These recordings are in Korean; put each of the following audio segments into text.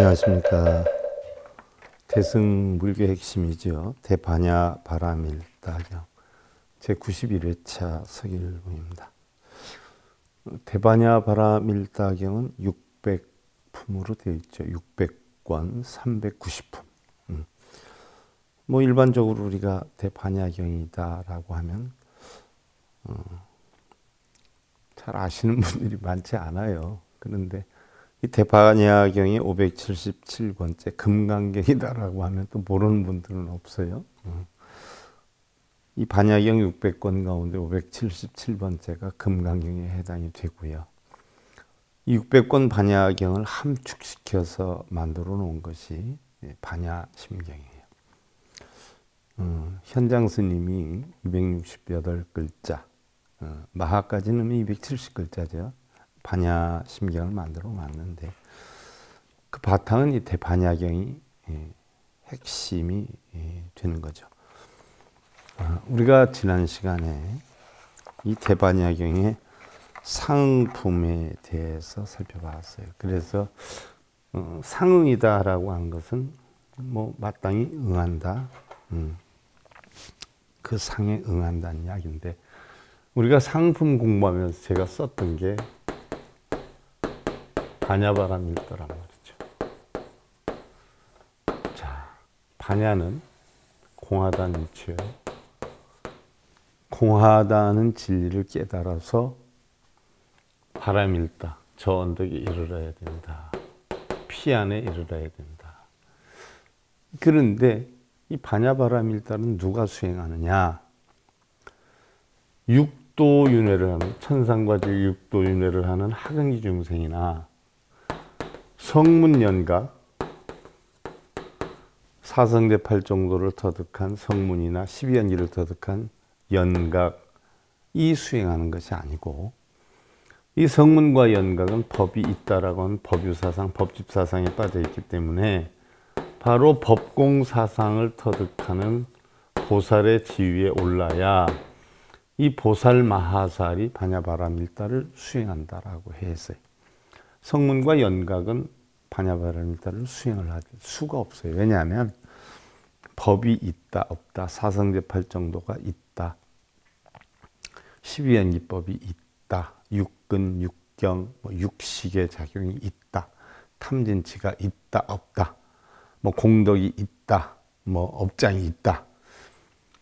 안녕하십니까. 대승물교 핵심이죠. 대반야 바라밀다경 제91회차 서일봉입니다 대반야 바라밀다경은 600품으로 되어 있죠. 600권 390품. 음. 뭐 일반적으로 우리가 대반야경이다라고 하면 어, 잘 아시는 분들이 많지 않아요. 그런데 이 대파냐경이 577번째 금강경이다라고 하면 또 모르는 분들은 없어요. 음. 이 반야경 600권 가운데 577번째가 금강경에 해당이 되고요. 600권 반야경을 함축시켜서 만들어 놓은 것이 예, 반야심경이에요. 음, 현장 스님이 268글자, 어, 마하까지는 270글자죠. 반야심경을 만들어 놨는데 그 바탕은 이 대반야경이 예, 핵심이 되는 예, 거죠. 아, 우리가 지난 시간에 이 대반야경의 상품에 대해서 살펴봤어요. 그래서 어, 상응이다라고 한 것은 뭐 마땅히 응한다. 음. 그 상에 응한다는 이야기인데 우리가 상품 공부하면서 제가 썼던 게 반야바람이 있란 말이죠. 자, 반야는 공하다 위치예요. 공하다는 진리를 깨달아서 바람이 다저 언덕에 이르러야 된다. 피 안에 이르러야 된다. 그런데 이 반야바람이 일단은 누가 수행하느냐? 육도윤회를 하는 천상과 질 육도윤회를 하는 하근기 중생이나 성문연가 사성대팔 정도를 터득한 성문이나 12연기를 터득한 연각이 수행하는 것이 아니고 이 성문과 연각은 법이 있다라고 하는 법유사상, 법집사상에 빠져있기 때문에 바로 법공사상을 터득하는 보살의 지위에 올라야 이 보살 마하살이 반야바라밀다를 수행한다라고 해서요. 성문과 연각은 반야바라밀타를 수행을 할 수가 없어요. 왜냐하면 법이 있다 없다 사성제 팔정도가 있다 십이행기법이 있다 육근 육경 뭐 육식의 작용이 있다 탐진치가 있다 없다 뭐 공덕이 있다 뭐 업장이 있다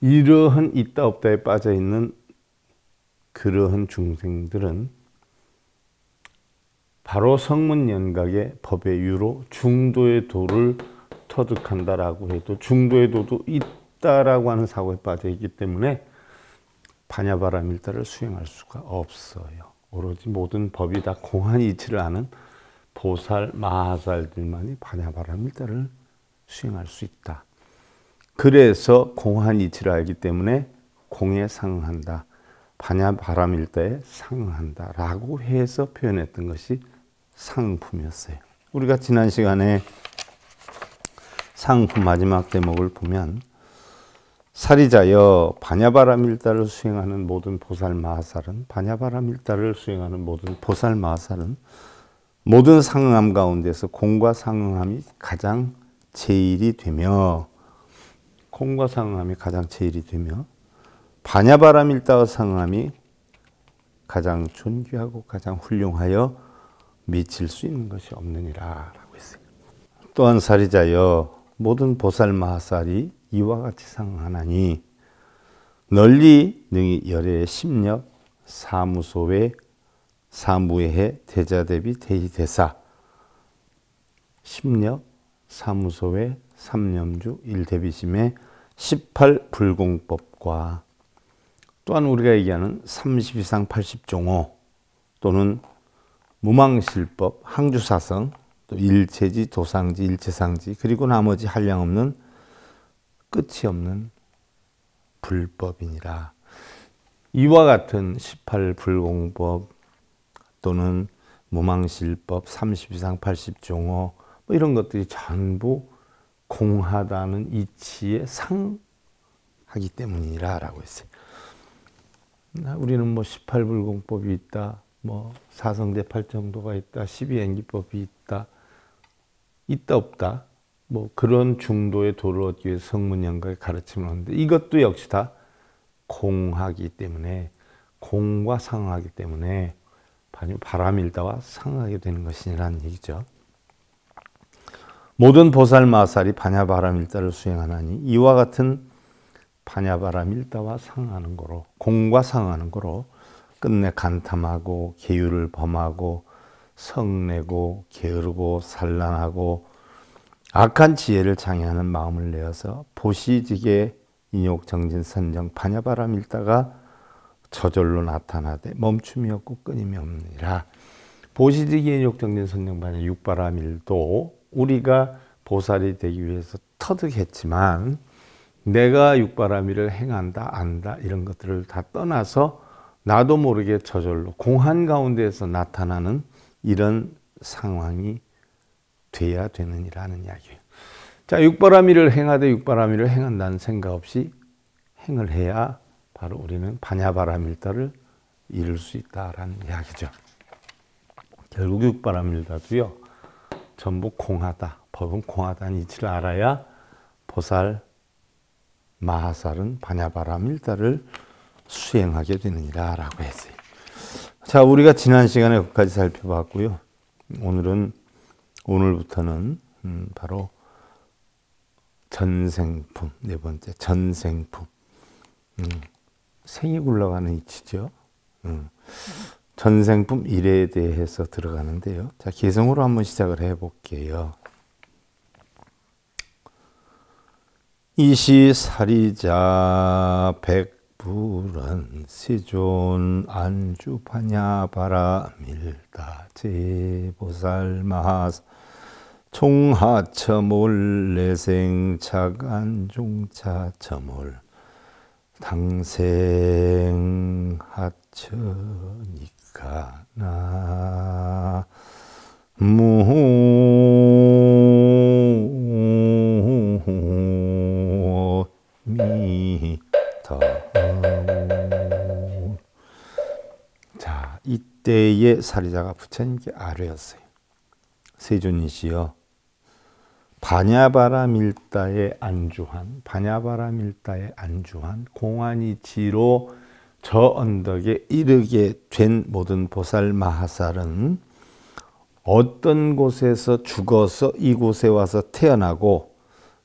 이러한 있다 없다에 빠져 있는 그러한 중생들은 바로 성문 연각의 법의 유로 중도의 도를 터득한다라고 해도 중도의 도도 있다라고 하는 사고에 빠져 있기 때문에 반야바라밀다를 수행할 수가 없어요. 오로지 모든 법이 다 공한이 치를 아는 보살, 마하살들만이 반야바라밀다를 수행할 수 있다. 그래서 공한 이치를 알기 때문에 공에 상응한다. 반야바라밀다에 상응한다라고 해서 표현했던 것이 상품이었어요. 우리가 지난 시간에 상품 마지막 대목을 보면 사리자여 바냐바라 밀다를 수행하는 모든 보살 마살은 바냐바라 밀다를 수행하는 모든 보살 마살은 모든 상응함 가운데서 공과 상응함이 가장 제일이 되며 공과 상응함이 가장 제일이 되며 바냐바라 밀다 상응함이 가장 존귀하고 가장 훌륭하여 미칠 수 있는 것이 없느니라 라고 했어요. 또한 사리자여 모든 보살 마살이 이와 같이 상하나니 널리 능히 열의 심력 사무소의 사무해 대자 대비 대의 대사 심력 사무소의 삼념주 일대비심의 18 불공법과 또한 우리가 얘기하는 30 이상 80종호 또는 무망실법, 항주사성, 또 일체지, 도상지 일체상지, 그리고 나머지 한량 없는 끝이 없는 불법이니라. 이와 같은 18불공법 또는 무망실법, 30 이상 8 0종어뭐 이런 것들이 전부 공하다는 이치에 상하기 때문이라라고 했어요. 우리는 뭐 18불공법이 있다. 뭐 사성대 팔정도가 있다, 1 2행기법이 있다, 있다 없다 뭐 그런 중도의 도를 얻기 위해 성문연가의 가르침을 하는데 이것도 역시 다 공하기 때문에 공과 상하기 때문에 바람일다와 상하게 되는 것이니라는 얘기죠. 모든 보살마살이 반야바람일다를 수행하나니 이와 같은 반야바람일다와 상하는 거로 공과 상하는 거로 끝내 간탐하고 계율을 범하고 성내고 게으르고 산란하고 악한 지혜를 장애하는 마음을 내어서 보시지게 인욕 정진 선정 반야바람 일다가 저절로 나타나되 멈춤이 없고 끊임이 없느니라 보시지게 인욕 정진 선정 반야 육바람 일도 우리가 보살이 되기 위해서 터득했지만 내가 육바람일을 행한다 안다 이런 것들을 다 떠나서 나도 모르게 저절로 공한 가운데에서 나타나는 이런 상황이 돼야 되느니라 는 이야기예요. 자, 육바라미를 행하되 육바라미를 행한다는 생각 없이 행을 해야 바로 우리는 반야바라밀다를 이룰 수 있다라는 이야기죠. 결국 육바라밀다도요. 전부 공하다. 법은 공하다는 이치를 알아야 보살 마하살은 반야바라밀다를 수행하게 되느니라라고 했어요. 자, 우리가 지난 시간에 여까지 살펴봤고요. 오늘은 오늘부터는 음, 바로 전생품 네 번째 전생품 음, 생이 굴러가는 이치죠. 음, 전생품 1에 대해서 들어가는데요. 자, 개성으로 한번 시작을 해볼게요. 이시 사리자 백 불은 시존 안주파냐 바라 밀다 제보살 마하사 총하처물 내생착안종차 처물 당생하처니까나 무 이에 사리자가 부처님께 아뢰었어요. 세존이시여 바냐바라 밀다에 안주한 바냐바라 밀다에 안주한 공안이치로 저 언덕에 이르게 된 모든 보살 마하살은 어떤 곳에서 죽어서 이곳에 와서 태어나고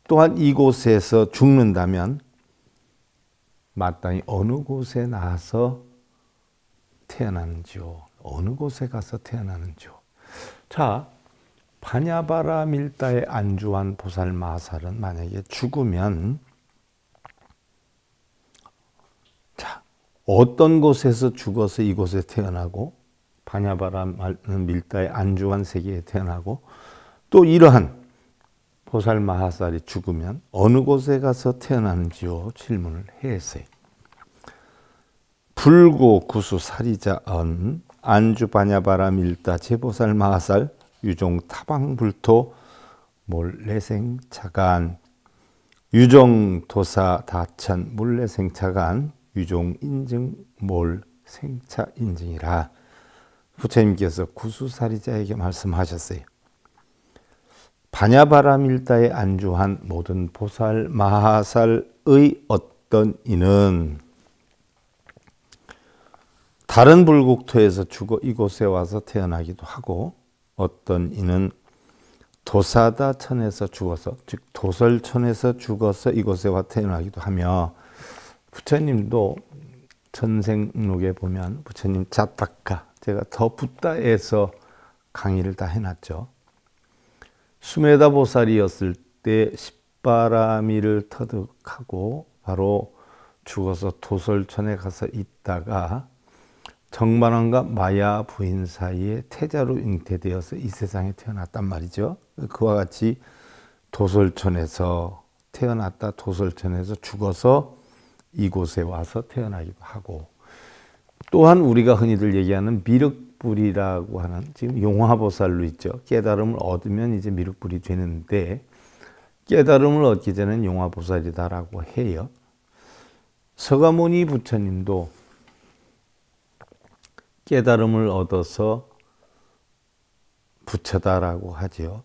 또한 이곳에서 죽는다면 마땅히 어느 곳에 나서 태어나지요 어느 곳에 가서 태어나는지요. 자, 파냐바라 밀다에 안주한 보살 마살은 만약에 죽으면 자, 어떤 곳에서 죽어서 이곳에 태어나고 파냐바라 밀다에 안주한 세계에 태어나고 또 이러한 보살 마하살이 죽으면 어느 곳에 가서 태어나는지요? 질문을 해세 불고 구수 사리자언 안주 바냐바라 밀다 제보살 마하살 유종 타방불토 몰래생 차간 유종 도사 다찬 몰래생 차간 유종 인증 몰 생차 인증이라 부처님께서 구수사리자에게 말씀하셨어요. 바냐바라 밀다에 안주한 모든 보살 마하살의 어떤 이는 다른 불국토에서 죽어 이곳에 와서 태어나기도 하고 어떤 이는 도사다천에서 죽어서 즉 도설천에서 죽어서 이곳에 와 태어나기도 하며 부처님도 전생록에 보면 부처님 자타카 제가 더 붓다에서 강의를 다 해놨죠. 수메다 보살이었을 때 십바라미를 터득하고 바로 죽어서 도설천에 가서 있다가 정만왕과 마야 부인 사이에 태자로 잉태되어서 이 세상에 태어났단 말이죠. 그와 같이 도설천에서 태어났다 도설천에서 죽어서 이곳에 와서 태어나기도 하고 또한 우리가 흔히들 얘기하는 미륵불이라고 하는 지금 용화보살로 있죠. 깨달음을 얻으면 이제 미륵불이 되는데 깨달음을 얻기 전에는 용화보살이다라고 해요. 서가모니 부처님도 깨달음을 얻어서 부처다라고 하지요.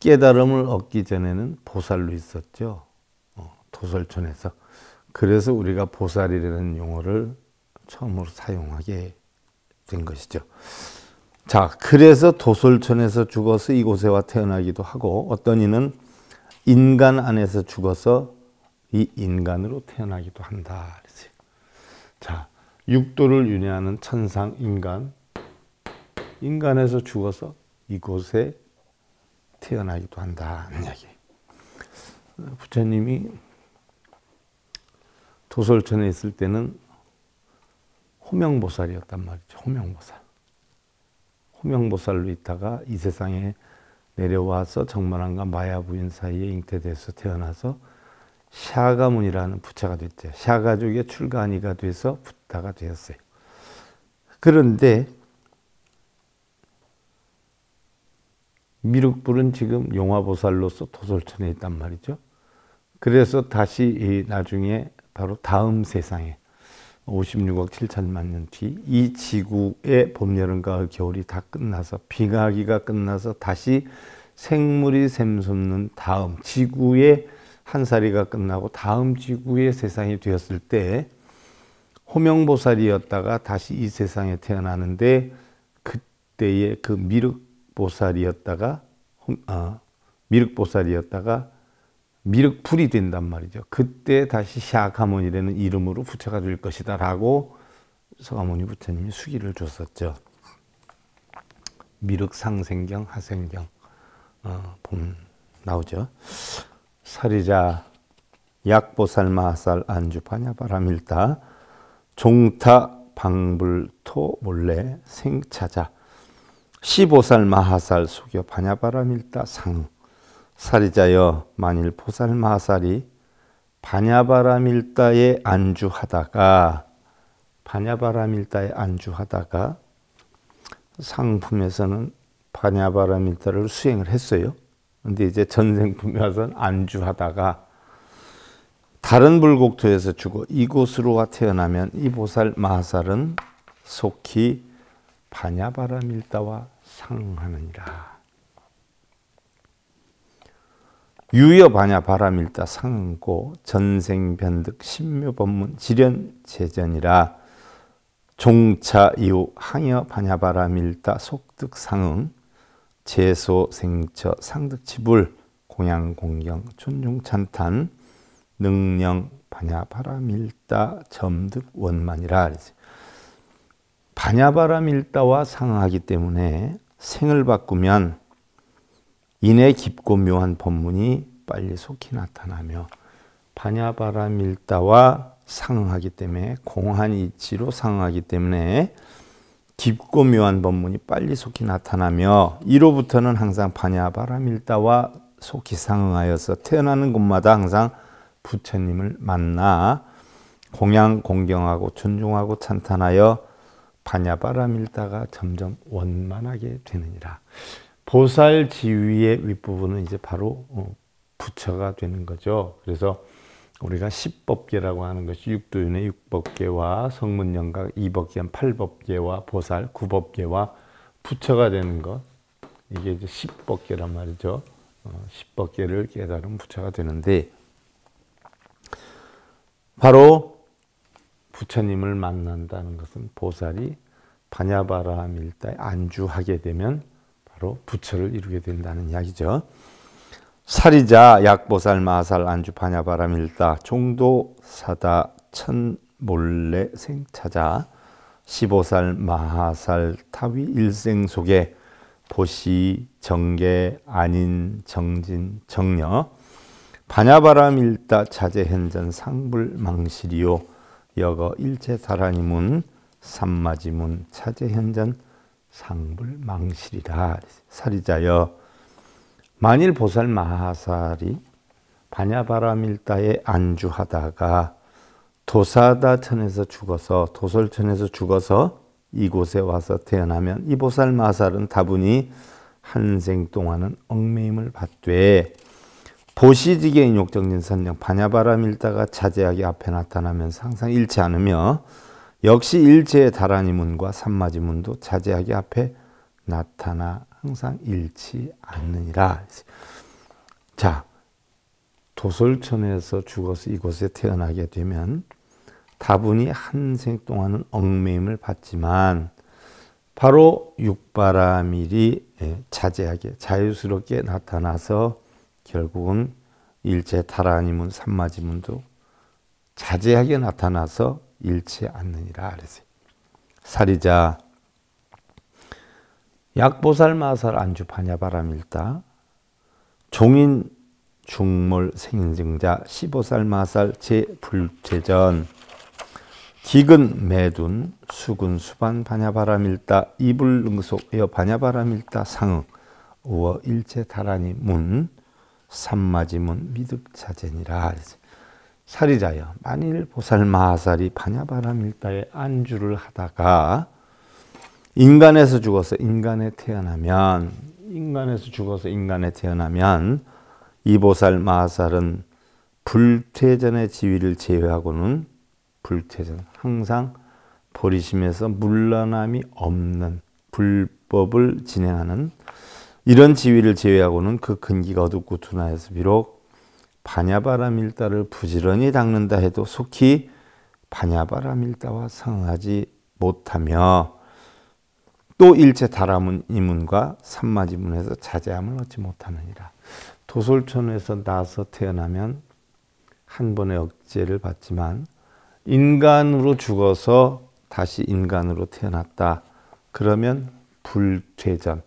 깨달음을 얻기 전에는 보살로 있었죠. 어, 도설촌에서. 그래서 우리가 보살이라는 용어를 처음으로 사용하게 된 것이죠. 자, 그래서 도솔천에서 죽어서 이곳에 와 태어나기도 하고 어떤 이는 인간 안에서 죽어서 이 인간으로 태어나기도 한다. 자, 육도를 윤회하는 천상 인간 인간에서 죽어서 이곳에 태어나기도 한다는 이야기 부처님이 도솔천에 있을 때는 호명보살이었단 말이죠 호명보살 호명보살로 있다가 이 세상에 내려와서 정만왕과 마야 부인 사이에 잉태돼서 태어나서 샤가문이라는 부처가 됐죠 샤가족의 출가니가 돼서 다가 되었어요. 그런데 미륵불은 지금 용화보살로서 도솔천에 있단 말이죠. 그래서 다시 나중에 바로 다음 세상에 56억 7천만 년 뒤 이 지구의 봄, 여름, 가을, 겨울이 다 끝나서 비가기가 끝나서 다시 생물이 샘솟는 다음 지구의 한 사리가 끝나고 다음 지구의 세상이 되었을 때 호명보살이었다가 다시 이 세상에 태어나는데 그때의 그 미륵보살이었다가 아, 미륵보살이었다가 미륵불이 된단 말이죠. 그때 다시 샤카모니라는 이름으로 부처가 될 것이다 라고 서가모니 부처님이 수기를 줬었죠. 미륵상생경, 하생경 어, 봄 나오죠. 사리자 약보살 마살 안주파냐 바람일다 종타 방불토 몰래 생차자 15살 마하살 속여 반야바라밀다 상 사리자여 만일 보살 마하살이 반야바라밀다에 안주하다가 반야바라밀다에 안주하다가 상품에서는 반야바라밀다를 수행을 했어요. 근데 이제 전생품에 와서 안주하다가 다른 불곡토에서 죽어 이곳으로 가 태어나면 이 보살 마살은 속히 반야바라밀다와 상하느니라. 유여 반야 바람 일다 상고 전생 변득 신묘 법문 지련 재전이라 종차 이후 항여 반야 바람 일다 속득 상응 재소 생처 상득 지불 공양 공경 존중 찬탄 능령 반야바라밀다 점득 원만이라 반야바라밀다와 상하기 응 때문에 생을 바꾸면 인의 깊고 묘한 법문이 빨리 속히 나타나며 반야바라밀다와 상하기 응 때문에 공한 이치로 상하기 응 때문에 깊고 묘한 법문이 빨리 속히 나타나며 이로부터는 항상 반야바라밀다와 속히 상응하여서 태어나는 곳마다 항상 부처님을 만나 공양 공경하고 존중하고 찬탄하여 반야바람 일다가 점점 원만하게 되느니라. 보살 지위의 윗부분은 이제 바로 어, 부처가 되는 거죠. 그래서 우리가 1법계라고 하는 것이 육도윤의 6법계와 성문영각 2법계한 8법계와 보살 9법계와 부처가 되는 것 이게 이제 1법계란 말이죠. 1법계를 어, 깨달은 부처가 되는데 바로 부처님을 만난다는 것은 보살이 바냐바라 밀다에 안주하게 되면 바로 부처를 이루게 된다는 이야기죠. 사리자 약보살 마살 안주 바냐바라 밀다 종도 사다 천 몰래 생차자 15살 마하살 타위 일생 속에 보시 정계 안인 정진 정녀 반야바람 일다 자제현전 상불망실이요 여거 일체 다라니문 삼마지문 차제현전 상불망실이라 사리자여 만일 보살 마하살이 반야바람일다에 안주하다가 도사다 천에서 죽어서 도솔천에서 죽어서 이곳에 와서 태어나면 이 보살 마살은 다분히 한생 동안은 얽매임을 받되 보시지게인 욕정진선령 반야바람 일다가 자제하게 앞에 나타나면서 항상 잃지 않으며 역시 일제의 다라니문과 산마지문도 자제하게 앞에 나타나 항상 잃지 않느니라. 자, 도솔천에서 죽어서 이곳에 태어나게 되면 다분히 한 생 동안은 얽매임을 받지만 바로 육바라밀이 예, 자제하게 자유스럽게 나타나서 결국은 일체 타라니문 산마지문도 자제하게 나타나서 잃지 않느니라 그랬어요. 사리자 약보살 마살 안주파냐 바람일다 종인 중몰 생증자 15살 마살 제불퇴전 기근 매둔 수군 수반 반야바람일다 이불 응속 에어 반야바람일다 상응 우어 일체 타라니 문 삼마지문 미득자제니라 살이자여 만일 보살 마하살 반야바람일다에 안주를 하다가 인간에서 죽어서 인간에 태어나면 인간에서 죽어서 인간에 태어나면 이 보살 마하살 불퇴전의 지위를 제외하고는 불퇴전 항상 버리심에서 물러남이 없는 불법을 진행하는 이런 지위를 제외하고는 그 근기가 어둡고 둔하여서 비록 반야바라밀다를 부지런히 닦는다 해도 속히 반야바라밀다와 상응하지 못하며 또 일체 다라문 이문과 산마지문에서 자제함을 얻지 못하느니라. 도솔천에서 나서 태어나면 한 번의 억제를 받지만 인간으로 죽어서 다시 인간으로 태어났다. 그러면 불퇴전,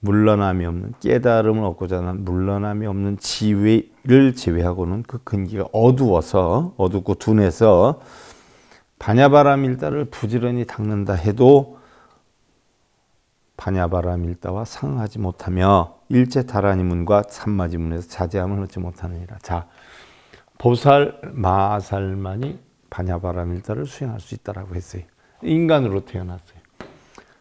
물러남이 없는 깨달음을 얻고자 하는 물러남이 없는 지위를 제외하고는 그 근기가 어두워서 어둡고 둔해서 반야바람 일다를 부지런히 닦는다 해도 반야바람 일다와 상하지 못하며 일제 다라니문과 참마지문에서 자제함을 얻지 못하느니라. 자, 보살 마살만이 반야바람 일다를 수행할 수 있다라고 했어요. 인간으로 태어났어요.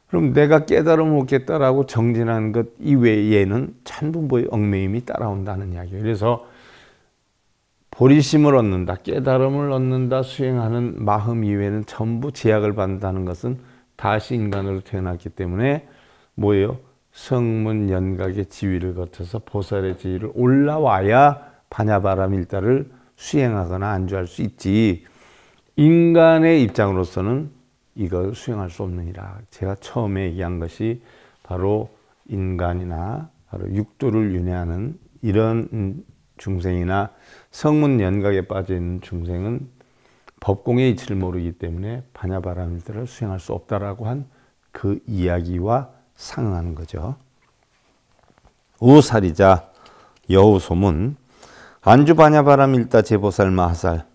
그럼 내가 깨달음 얻겠다라고 정진한 것 이외에는 전부 보 얽매임이 따라온다는 이야기예요. 그래서 보리심을 얻는다, 깨달음을 얻는다, 수행하는 마음 이외에는 전부 제약을 받는다는 것은 다시 인간으로 태어났기 때문에 뭐예요? 성문 연각의 지위를 거쳐서 보살의 지위를 올라와야 반야바람 일다를 수행하거나 안주할 수 있지. 인간의 입장으로서는 이걸 수행할 수 없느니라. 제가 처음에 얘기한 것이 바로 인간이나 바로 육도를 윤회하는 이런 중생이나 성문 연각에 빠져 있는 중생은 법공의 이치를 모르기 때문에 반야바라밀들을 수행할 수 없다라고 한 그 이야기와 상응하는 거죠. 우사리자 여우소문 안주반야바라밀다 제보살마하살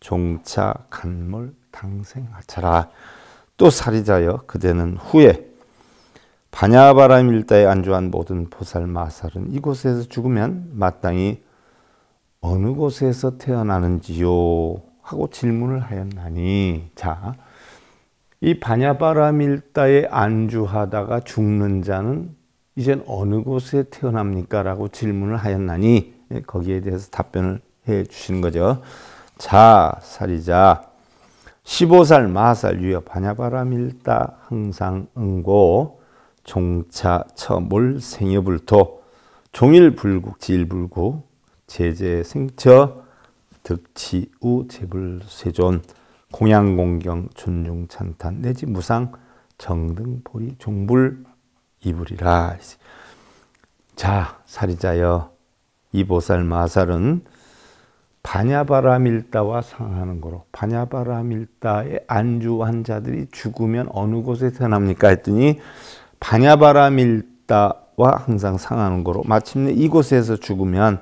종차 간몰 당생하차라 또 살이자여 그대는 후에 바냐바람 일대에 안주한 모든 보살 마살은 이곳에서 죽으면 마땅히 어느 곳에서 태어나는지요 하고 질문을 하였나니 자이 바냐바람 일다에 안주하다가 죽는 자는 이젠 어느 곳에 태어납니까? 라고 질문을 하였나니 예, 거기에 대해서 답변을 해 주신 거죠. 자, 살이자. 15살 마살 유협 반야바라밀다 항상 응고 종차 처몰 생여불토 종일불국 지일불구 제재 생처 득치우 재불세존 공양공경 존중찬탄 내지 무상 정등보리 종불 이불이라 자 사리자여 이보살 마살은 바냐바라밀다와 상하는 거로 바냐바라밀다에 안주한 자들이 죽으면 어느 곳에 태어납니까 했더니 바냐바라밀다와 항상 상하는 거로 마침내 이곳에서 죽으면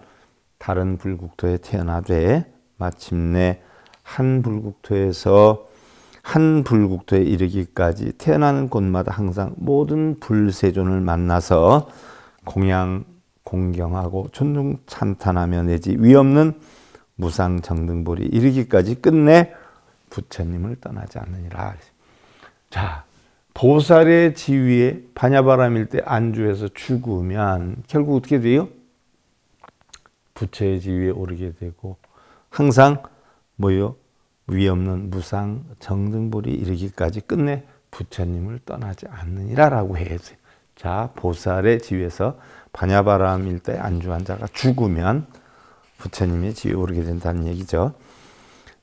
다른 불국토에 태어나되 마침내 한 불국토에서 한 불국토에 이르기까지 태어나는 곳마다 항상 모든 불세존을 만나서 공양 공경하고 존중 찬탄하며 내지 위없는 무상 정등보리 이르기까지 끝내 부처님을 떠나지 않느니라. 자, 보살의 지위에 반야바람일 때 안주해서 죽으면 결국 어떻게 돼요? 부처의 지위에 오르게 되고 항상 뭐요? 위없는 무상 정등불이 이르기까지 끝내 부처님을 떠나지 않느니라라고 해야 돼 자, 보살의 지위에서 반야바람일 때 안주한 자가 죽으면 부처님이 지위 오르게 된다는 얘기죠.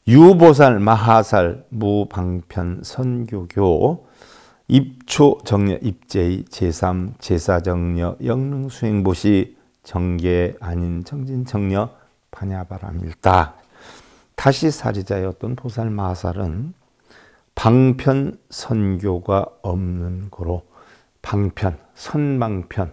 유보살, 마하살, 무방편, 선교교, 입초, 정려, 입제의, 제삼, 제사, 정려, 영능, 수행보시, 정계, 아닌, 정진, 정려, 반야바람일다. 다시 사리자였던 보살 마하살은 방편 선교가 없는 고로 방편, 선방편,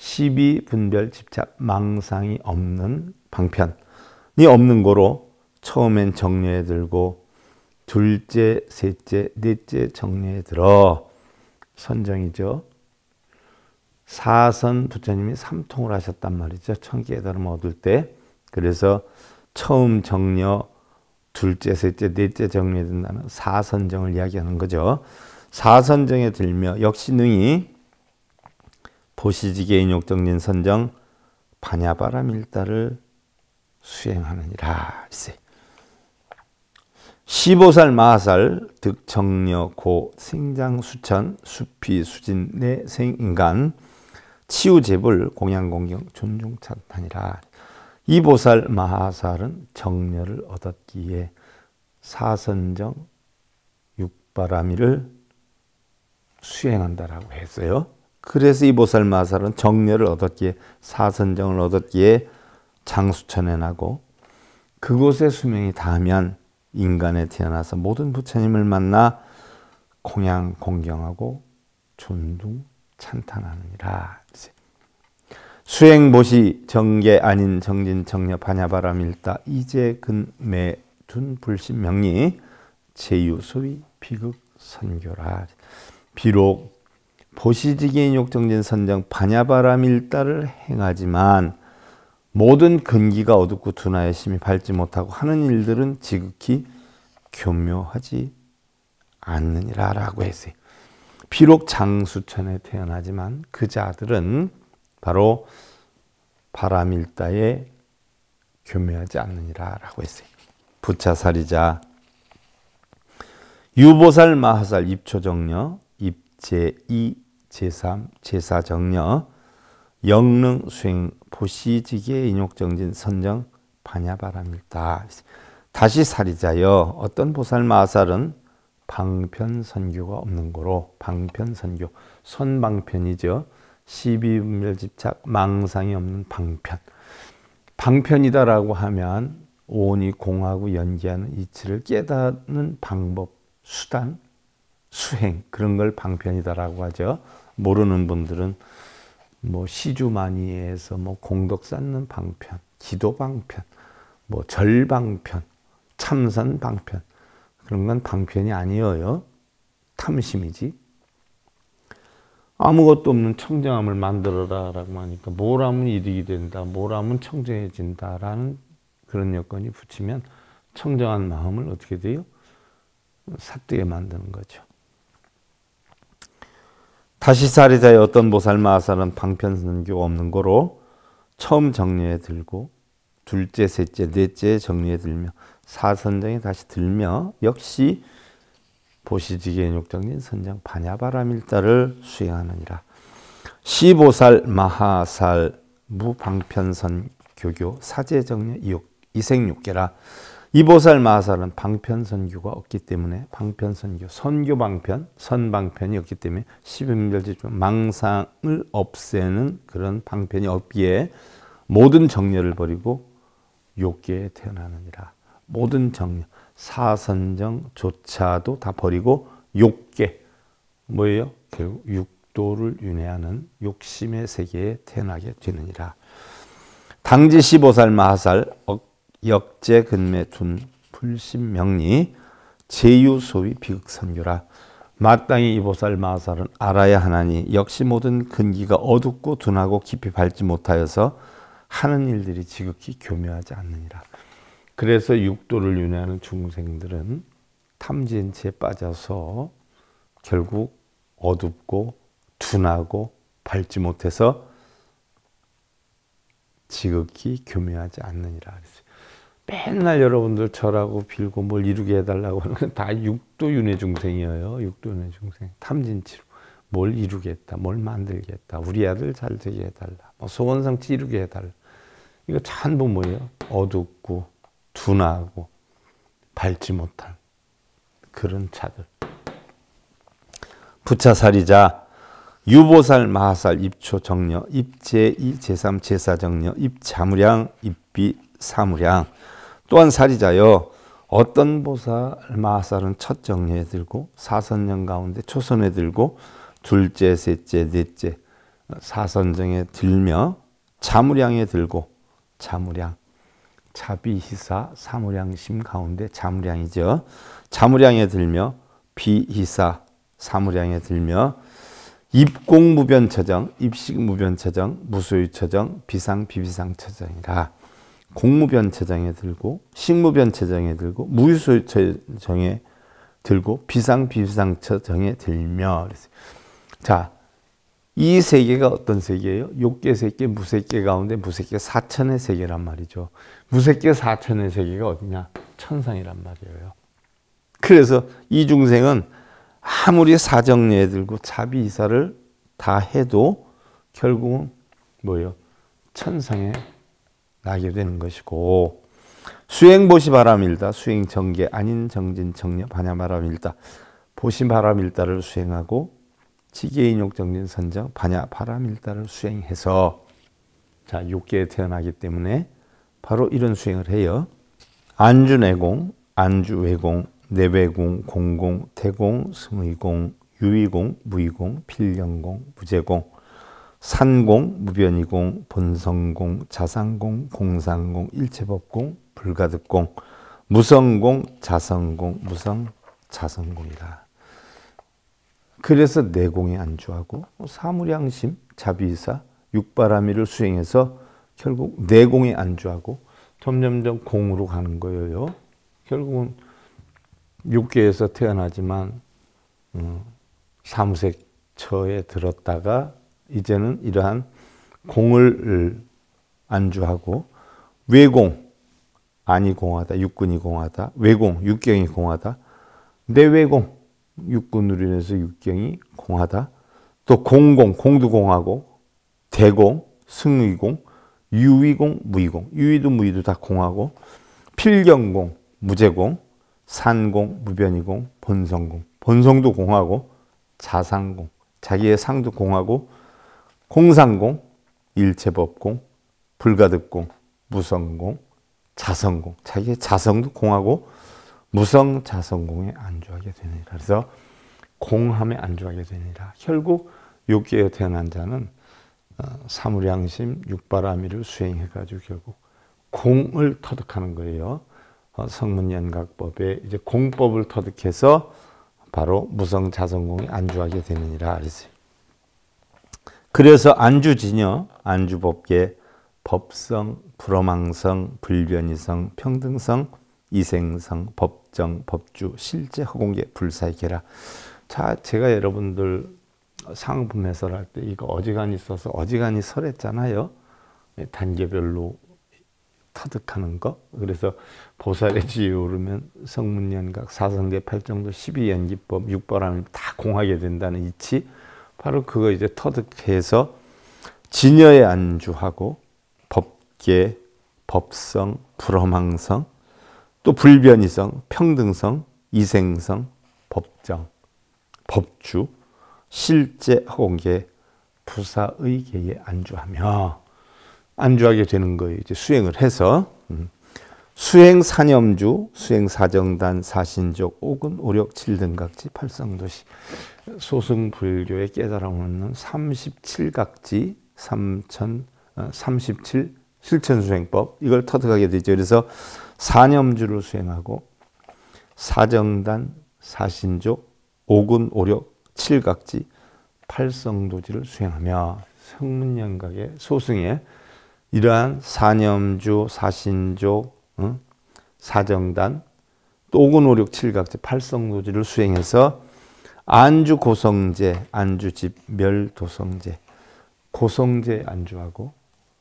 시비, 분별, 집착, 망상이 없는 방편이 없는 거로 처음엔 정리해 들고 둘째, 셋째, 넷째 정리해 들어 선정이죠. 사선 부처님이 삼통을 하셨단 말이죠. 천기달음 얻을 때. 그래서 처음 정려, 둘째, 셋째, 넷째 정리해 든다는 사선정을 이야기하는 거죠. 사선정에 들며 역시 능히 보시지게 인욕정린 선정 반야바람 일다를 수행하느니라. 15살 마살 득정녀 고 생장수천 수피수진 내생인간 네 치우재불 공양공경 존중찬하니라. 이 보살 마하살은 정녀를 얻었기에 사선정 육바라미를 수행한다라고 했어요. 그래서 이 보살마살은 정렬을 얻었기에 사선정을 얻었기에 장수천에 나고 그곳의 수명이 다하면 인간에 태어나서 모든 부처님을 만나 공양 공경하고 존중 찬탄하느니라. 수행보시 정계 아닌 정진 정렵하냐 바람일다 이제 근매 준 불신명리 제유 소위 비극 선교라 비록 보시지게 기 욕정진 선장 반야바람 일다를 행하지만 모든 근기가 어둡고 둔하여 심히 밝지 못하고 하는 일들은 지극히 교묘하지 않느니라 라고 했어요. 비록 장수천에 태어나지만 그 자들은 바로 바람일다에 교묘하지 않느니라 라고 했어요. 부차살이자 유보살 마하살 입초정녀 입제2 제3, 제사정녀, 영능 수행, 보시지기의 인욕정진 선정 반야바랍니다. 다시 사리자여 어떤 보살 마살은 방편선교가 없는 거로 방편선교, 선방편이죠. 시비분별 집착, 망상이 없는 방편. 방편이다라고 하면 온이 공하고 연기하는 이치를 깨닫는 방법, 수단, 수행 그런 걸 방편이다라고 하죠. 모르는 분들은 뭐 시주 마니에서뭐 공덕 쌓는 방편, 기도 방편, 뭐 절 방편, 참선 방편 그런 건 방편이 아니에요. 탐심이지. 아무것도 없는 청정함을 만들어라 라고 하니까 뭘라면 이득이 된다, 뭘라면 청정해진다 라는 그런 여건이 붙이면 청정한 마음을 어떻게 돼요? 사뜨게 만드는 거죠. 다시사리자의 어떤 모살마사는 방편선교 없는 거로 처음 정리해 들고 둘째, 셋째, 넷째 정리해 들며 사선정에 다시 들며 역시 보시지게 육정인 선장 반야바라밀다를 수행하느니라. 시보살 마하살 무방편선 교교 사제정리 이생육계라 이보살 마살은 방편선교가 없기 때문에 방편선교, 선교방편, 선방편이 없기 때문에 십인별집 망상을 없애는 그런 방편이 없기에 모든 정렬을 버리고 욕계에 태어나느니라. 모든 정렬, 사선정조차도 다 버리고 욕계, 뭐예요? 결국 육도를 윤회하는 욕심의 세계에 태어나게 되느니라. 당지 15살 마살 역제근매둔 불신명리 제유소위 비극선교라 마땅히 이보살 마살은 알아야 하나니 역시 모든 근기가 어둡고 둔하고 깊이 밝지 못하여서 하는 일들이 지극히 교묘하지 않느니라. 그래서 육도를 윤회하는 중생들은 탐진치에 빠져서 결국 어둡고 둔하고 밝지 못해서 지극히 교묘하지 않느니라. 맨날 여러분들 저라고 빌고 뭘 이루게 해달라고 하는 건 다 육도윤회 중생이에요. 육도윤회 중생. 탐진치로. 뭘 이루겠다. 뭘 만들겠다. 우리 아들 잘 되게 해달라. 뭐 소원상치 이루게 해달라. 이거 전부 뭐예요? 어둡고 둔하고 밝지 못한 그런 차들. 부차살이자 유보살, 마하살, 입초, 정녀, 입제, 이, 제삼, 제사, 정녀, 입자무량, 입비, 사무량. 또한 사리자여 어떤 보살 마살은 첫 정리에 들고 사선령 가운데 초선에 들고 둘째, 셋째, 넷째 사선정에 들며 자무량에 들고 자무량 자비희사 사무량심 가운데 자무량이죠. 자무량에 들며 비희사 사무량에 들며 입공무변처정, 입식무변처정, 무소유처정, 비상비비상처정이라 공무변체장에 들고 식무변체장에 들고 무유수체장에 들고 비상비상처장에 들며 자, 이 세계가 어떤 세계예요? 욕계 세계, 무색계 가운데 무색계 사천의 세계란 말이죠. 무색계 사천의 세계가 어디냐? 천상이란 말이에요. 그래서 이 중생은 아무리 사정례에 들고 자비 이사를 다 해도 결국은 뭐예요? 천상에 나게 되는 것이고 수행보시 바람일다 수행 정계 아닌 정진 정녀 반야 바람일다 보시 바람일다를 수행하고 지계인욕 정진 선정 반야 바람일다를 수행해서 자 육계에 태어나기 때문에 바로 이런 수행을 해요. 안주내공, 안주외공, 내외공, 공공, 태공, 승의공, 유의공, 무의공, 필령공, 무제공 산공, 무변이공, 본성공, 자상공, 공상공, 일체법공, 불가득공, 무성공, 자성공, 무성, 자성공이다. 그래서 내공에 안주하고 사물양심, 자비이사, 육바라밀을 수행해서 결국 내공에 안주하고 점점점 공으로 가는 거예요. 결국은 육계에서 태어나지만 음, 어, 사무색처에 들었다가 이제는 이러한 공을 안주하고 외공 안이 공하다 육군이 공하다 외공 육경이 공하다 내외공 육군으로 인해서 육경이 공하다 또 공공 공도 공하고 대공 승의공 유의공 무의공 유의도 무의도 다 공하고 필경공 무제공 산공 무변이공 본성공 본성도 공하고 자상공 자기의 상도 공하고 공상공, 일체법공, 불가득공, 무성공, 자성공. 자기의 자성도 공하고 무성 자성공에 안주하게 되니라 그래서 공함에 안주하게 되니라 결국 욕기에 태어난 자는 어, 사물양심 육바라미를 수행해가지고 결국 공을 터득하는 거예요. 어, 성문연각법에 이제 공법을 터득해서 바로 무성자성공에 안주하게 되느니라 그랬어요. 그래서 안주지녀, 안주법계, 법성, 불어망성, 불변이성, 평등성, 이생성, 법정, 법주, 실제, 허공계, 불사의계라. 자, 제가 여러분들 상품 해설할 때 이거 어지간히 써서 어지간히 설했잖아요. 예, 단계별로 터득하는 거. 그래서 보살의 지혜 오르면 성문연각, 사성제 8정도, 12연기법, 6바람이 다 공하게 된다는 이치. 바로 그거 이제 터득해서 진여에 안주하고 법계, 법성, 불허망성또 불변이성, 평등성, 이생성, 법정, 법주, 실제 학원계, 부사의계에 안주하며 안주하게 되는 거예요. 이제 수행을 해서 음. 수행 사념주, 수행 사정단, 사신족, 옥은 오력, 칠등각지, 팔성도시 소승불교의 깨달음은 37각지 3 0 37 실천수행법 이걸 터득하게 되죠. 그래서 사념주를 수행하고 사정단, 사신조, 오군, 오력, 칠각지, 팔성도지를 수행하며 성문연각의 소승에 이러한 사념주, 사신조, 어, 사정단, 또 오군, 오력, 칠각지, 팔성도지를 수행해서 안주 고성제, 안주집 멸도성제, 고성제 안주하고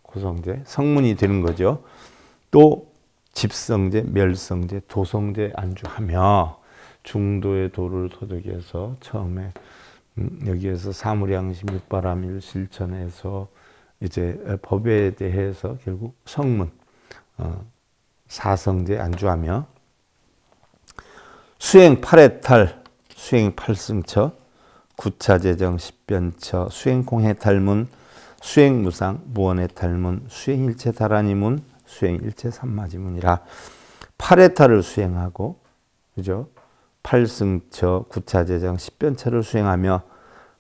고성제 성문이 되는 거죠. 또 집성제, 멸성제, 도성제 안주하며 중도의 도를 소득해서 처음에 음, 여기에서 사물양심 육바람일 실천해서 이제 법에 대해서 결국 성문 어, 사성제 안주하며 수행 팔해탈 수행 8승처 구차재정 1 0변처 수행공해 탈문, 수행무상 무원해 탈문, 수행일체 다라니문, 수행일체 삼마지문이라 팔회타를 수행하고 그죠? 팔승처, 구차재정, 십변처를 수행하며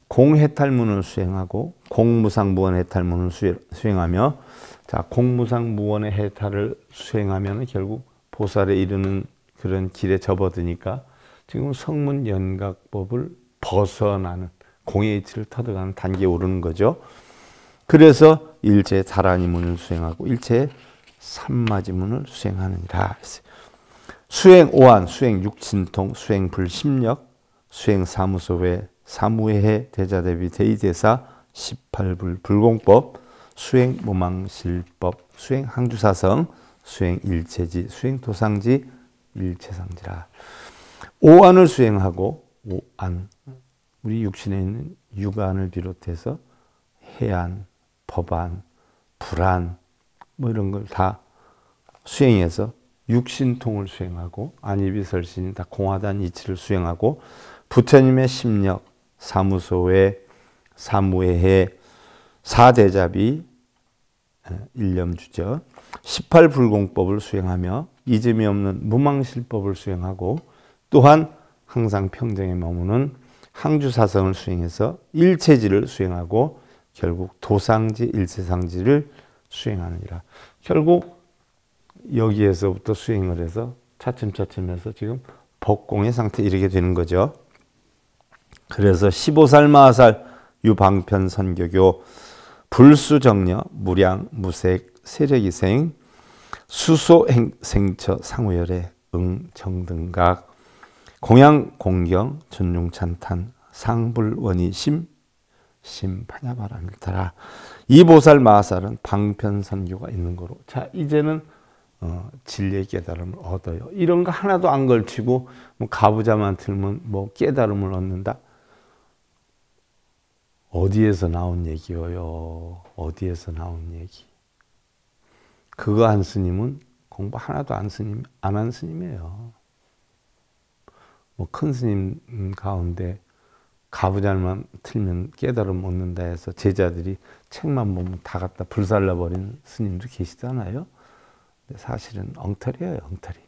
공해탈문을 수행하고 공무상 무원 해탈문을 수행하며 자 공무상 무원 해탈을 수행하면 결국 보살에 이르는 그런 길에 접어드니까 지금 성문 연각법을 벗어나는 공의 이치를 터득하는 단계에 오르는 거죠. 그래서 일체 자라니문을 수행하고 일체 산마지문을 수행하느니라 수행 오한, 수행 육진통, 수행 불심력, 수행 사무소 외 사무회 대자 대비 대의대사 18불 불공법, 수행 무망실법, 수행 항주사성, 수행 일체지, 수행 도상지, 일체상지라. 오안을 수행하고 오안 우리 육신에 있는 육안을 비롯해서 해안, 법안, 불안 뭐 이런 걸 다 수행해서 육신통을 수행하고 안이비설신이 다 공화단 이치를 수행하고 부처님의 심력, 사무소의 사무회해, 사대잡이일념주죠 18불공법을 수행하며 이점이 없는 무망실법을 수행하고 또한 항상 평정에 머무는 항주사성을 수행해서 일체지를 수행하고 결국 도상지 일체상지를 수행하느니라. 결국 여기에서부터 수행을 해서 차츰차츰 해서 지금 복공의 상태 이르게 되는 거죠. 그래서 15살 마하살 유방편 선교교 불수정녀 무량 무색 세력이생 수소생처 상우열의 응정등각 공양 공경 전용찬탄 상불원이심 심판냐바람일타라이 보살 마살은 방편선교가 있는 거로 자 이제는 어, 진리의 깨달음을 얻어요 이런 거 하나도 안 걸치고 뭐 가부자만 틀면뭐 깨달음을 얻는다 어디에서 나온 얘기예요 어디에서 나온 얘기 그거 안 스님은 공부 하나도 안 스님 안 한 스님이에요. 뭐큰 스님 가운데 가부장만 틀면 깨달음 얻는다 해서 제자들이 책만 보면 다 갖다 불살라 버리는 스님도 계시잖아요. 근데 사실은 엉터리예요, 엉터리.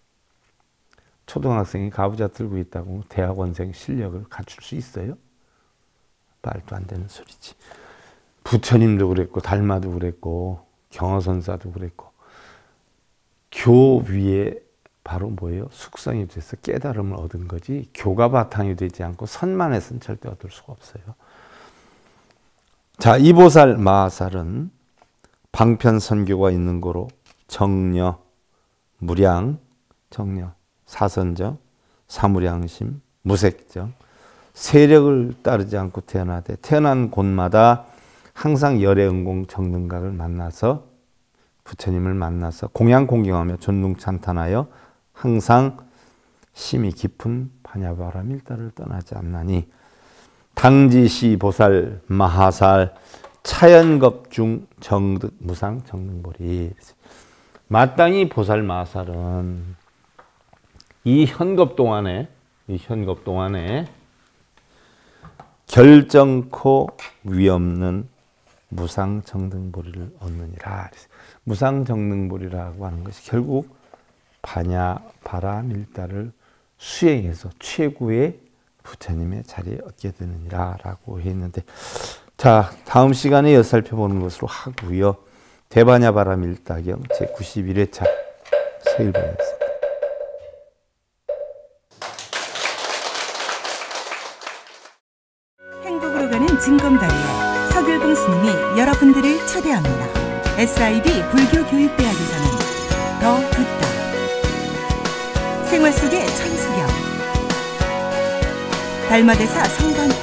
초등학생이 가부좌 들고 있다고 대학원생 실력을 갖출 수 있어요? 말도 안 되는 소리지. 부처님도 그랬고 달마도 그랬고 경어선사도 그랬고 교 위에 바로 뭐예요? 숙성이 돼서 깨달음을 얻은 거지 교가 바탕이 되지 않고 선만에선 절대 얻을 수가 없어요. 자, 이보살 마살은 방편 선교가 있는 거로 정려, 무량, 정려, 사선정, 사무량심, 무색정, 세력을 따르지 않고 태어나되 태어난 곳마다 항상 열의 은공 정능각을 만나서 부처님을 만나서 공양 공경하며 존중 찬탄하여 항상 심히 깊은 반야바람 일달을 떠나지 않나니 당지시 보살 마하살 차연겁중 정득 무상 정능보리 마땅히 보살 마하살은 이 현겁 동안에 이 현겁 동안에 결정코 위없는 무상정등보리를 얻느니라. 무상정등보리라고 하는 것이 결국 바냐 바라 밀다를 수행해서 최고의 부처님의 자리에 얻게 되느니라라고 했는데 자 다음 시간에 여 살펴보는 것으로 하고요 대바냐 바라 밀다경 제 91회차 서일반이습니다행검다리에 서글봉 스님이 여러분들을 초대합니다. SIB 불교교육대학 달마대사 성간법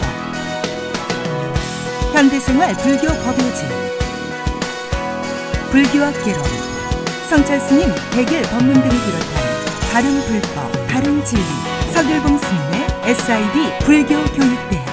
현대생활 불교 법요지 불교학 개론 성철스님 백일 법문 등을 비롯한 바른 불법, 바른 진리 서길봉 스님의 SIB 불교 교육대